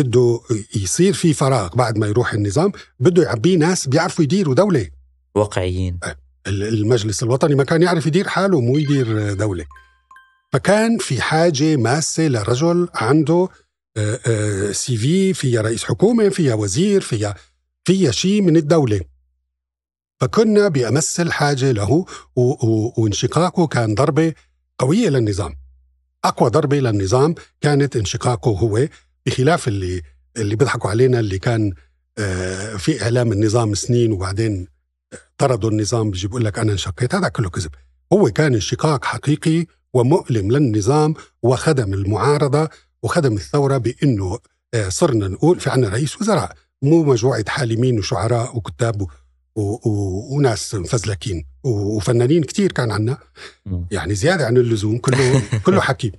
بده يصير في فراغ بعد ما يروح النظام بده يعبيه ناس بيعرفوا يديروا دولة واقعيين أه، المجلس الوطني ما كان يعرف يدير حاله مو يدير دولة فكان في حاجة ماسة لرجل عنده أه، أه، سي في فيها رئيس حكومة فيها وزير فيها فيها شيء من الدولة فكنا بأمس الحاجة له وانشقاقه كان ضربة قوية للنظام أقوى ضربة للنظام كانت انشقاقه هو بخلاف اللي اللي بيضحكوا علينا اللي كان آه، في اعلام النظام سنين وبعدين آه، طردوا النظام بيجي بيقول لك انا انشقيت هذا كله كذب هو كان انشقاق حقيقي ومؤلم للنظام وخدم المعارضه وخدم الثوره بانه آه، صرنا نقول في عنا رئيس وزراء مو مجموعه حالمين وشعراء وكتاب وناس مفزلكين وفنانين كتير كان عنا يعني زياده عن اللزوم كله كله حكي